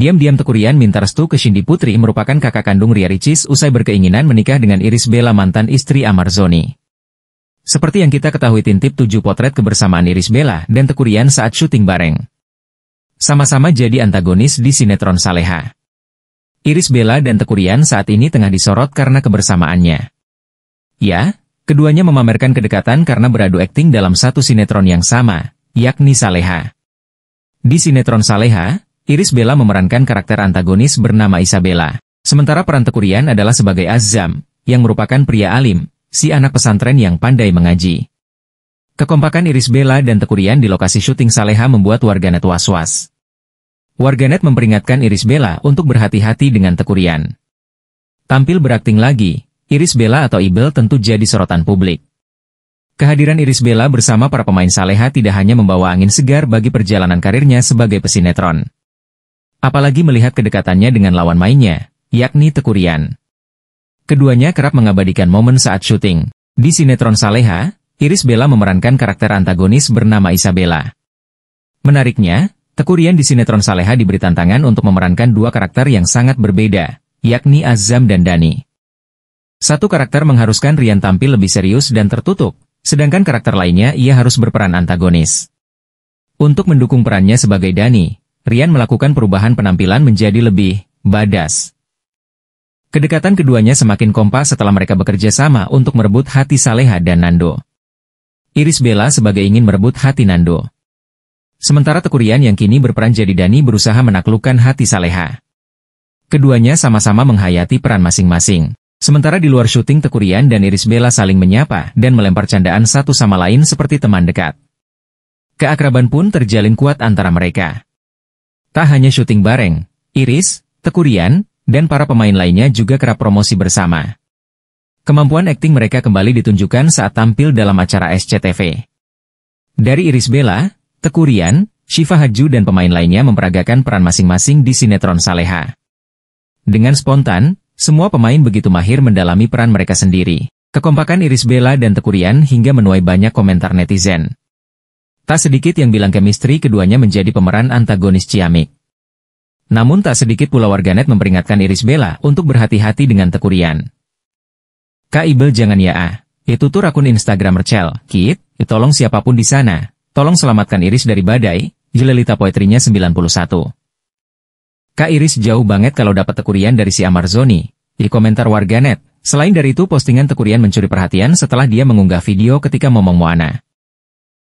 Diam-diam Tekurian minta restu ke Shindi Putri merupakan kakak kandung Ria Ricis usai berkeinginan menikah dengan Iris Bella mantan istri Amarzoni. Seperti yang kita ketahui tintip 7 potret kebersamaan Iris Bella dan Tekurian saat syuting bareng. Sama-sama jadi antagonis di sinetron Saleha. Iris Bella dan Tekurian saat ini tengah disorot karena kebersamaannya. Ya, keduanya memamerkan kedekatan karena beradu akting dalam satu sinetron yang sama, yakni Saleha. Di sinetron Saleha, Iris Bella memerankan karakter antagonis bernama Isabella. Sementara peran Tekurian adalah sebagai Azam, yang merupakan pria alim, si anak pesantren yang pandai mengaji. Kekompakan Iris Bella dan Tekurian di lokasi syuting Saleha membuat warganet was-was. Warganet memperingatkan Iris Bella untuk berhati-hati dengan Tekurian. Tampil berakting lagi, Iris Bella atau Ibel tentu jadi sorotan publik. Kehadiran Iris Bella bersama para pemain Saleha tidak hanya membawa angin segar bagi perjalanan karirnya sebagai pesinetron. Apalagi melihat kedekatannya dengan lawan mainnya, yakni Tekurian. Keduanya kerap mengabadikan momen saat syuting. Di sinetron Saleha, Iris Bella memerankan karakter antagonis bernama Isabella. Menariknya, Tekurian di sinetron Saleha diberi tantangan untuk memerankan dua karakter yang sangat berbeda, yakni Azam dan Dani. Satu karakter mengharuskan Rian tampil lebih serius dan tertutup, sedangkan karakter lainnya ia harus berperan antagonis. Untuk mendukung perannya sebagai Dani, Rian melakukan perubahan penampilan menjadi lebih badas. Kedekatan keduanya semakin kompak setelah mereka bekerja sama untuk merebut hati Saleha dan Nando. Iris Bella sebagai ingin merebut hati Nando. Sementara Tekurian yang kini berperan jadi Dani berusaha menaklukkan hati Saleha. Keduanya sama-sama menghayati peran masing-masing. Sementara di luar syuting Tekurian dan Iris Bella saling menyapa dan melempar candaan satu sama lain seperti teman dekat. Keakraban pun terjalin kuat antara mereka. Tak hanya syuting bareng, Iris, Tekurian, dan para pemain lainnya juga kerap promosi bersama. Kemampuan akting mereka kembali ditunjukkan saat tampil dalam acara SCTV. Dari Iris Bella, Tekurian, Syifa Haju dan pemain lainnya memperagakan peran masing-masing di sinetron Saleha. Dengan spontan, semua pemain begitu mahir mendalami peran mereka sendiri. Kekompakan Iris Bella dan Tekurian hingga menuai banyak komentar netizen. Tak sedikit yang bilang chemistry keduanya menjadi pemeran antagonis Ciamik. Namun tak sedikit pula warganet memperingatkan Iris Bella untuk berhati-hati dengan tekurian. Kak Ibel jangan ya ah, itu tuh akun Instagram Rachel. Kit, ya tolong siapapun di sana, tolong selamatkan Iris dari badai, Jelelita Poetrinya 91. Kak Iris jauh banget kalau dapat tekurian dari si Amarzoni, di komentar warganet. Selain dari itu postingan tekurian mencuri perhatian setelah dia mengunggah video ketika momong Moana.